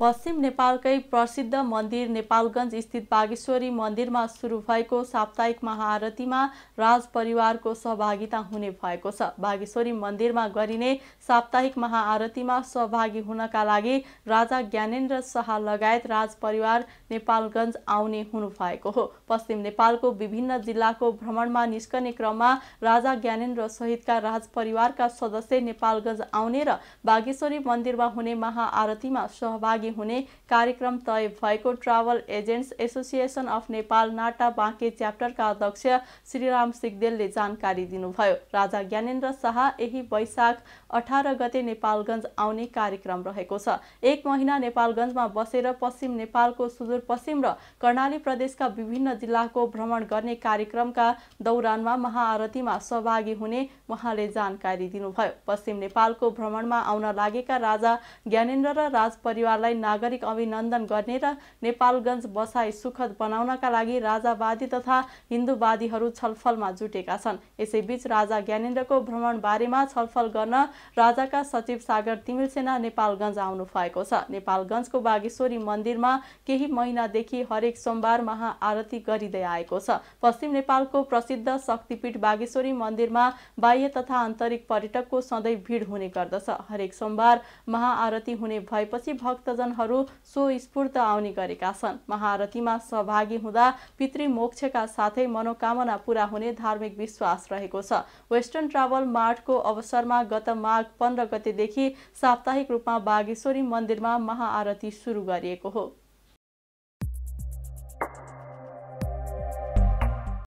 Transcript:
पश्चिम नेपालकै प्रसिद्ध मन्दिर नेपालगञ्ज स्थित बागेश्वरी मन्दिरमा सुरु भएको साप्ताहिक महाआरतीमा राजपरिवारको सहभागिता हुने भएको छ बागेश्वरी मन्दिरमा गरिने साप्ताहिक महाआरतीमा सहभागी हुनका लागि राजा ज्ञानेन्द्र शाह लगायत राजपरिवार नेपालगञ्ज आउने हुनुभएको हो पश्चिम नेपालको विभिन्न जिल्लाको भ्रमणमा निस्कने क्रममा राजा ज्ञानेन्द्र सहितका राजपरिवारका सदस्य नेपालगञ्ज आउने र बागेश्वरी मन्दिरमा हुने महाआरतीमा सहभागी लागि हुने कार्यक्रम तय भएको travel agents association of Nepal NATA Banke च्याप्टरका अध्यक्ष श्रीराम सिगदेलले जानकारी दिनुभयो राजा ज्ञानेन्द्र शाह यही वैशाख अठार गते नेपालगञ्ज आउने कार्यक्रम रहेको छ एक महिना नेपालगञ्जमा बसेर पश्चिम नेपालको सुदूरपश्चिम र कर्णाली प्रदेशका विभिन्न जिल्लाको भ्रमण गर्ने कार्यक्रमका दौरानमा महाआरतीमा सहभागी हुने उहाँले जानकारी दिनुभयो पश्चिम नेपालको भ्रमणमा आउन लागेका राजा ज्ञानेन्द्र र राजपरिवारलाई नागरिक अभिनन्दन गर्ने र नेपालगञ्ज बसाई सुखद बनाउनका लागि राजावादी तथा हिन्दूवादीहरू छलफलमा जुटेका छन् यसैबीच राजा ज्ञानेन्द्रको भ्रमण बारेमा छलफल गर्न राजाका सचिव सागर तिमिल नेपालगञ्ज आउनु भएको छ नेपालगञ्जको बागेश्वरी मन्दिरमा केही महिनादेखि हरेक सोमबार महाआरती गरिँदै आएको छ पश्चिम नेपालको प्रसिद्ध शक्तिपीठ बागेश्वरी मन्दिरमा बाह्य तथा आन्तरिक पर्यटकको सधैँ भिड हुने गर्दछ हरेक सोमबार महाआरती हुने भएपछि भक्तजन चिन्तनहरू स्वस्फूर्त आउने गरेका छन् महारथीमा सहभागी हुँदा पितृमोक्षका साथै मनोकामना पूरा हुने धार्मिक विश्वास रहेको छ वेस्टर्न ट्राभल मार्टको अवसरमा गत माघ पन्ध्र गतेदेखि साप्ताहिक रूपमा बागेश्वरी मन्दिरमा महाआरती सुरु गरिएको हो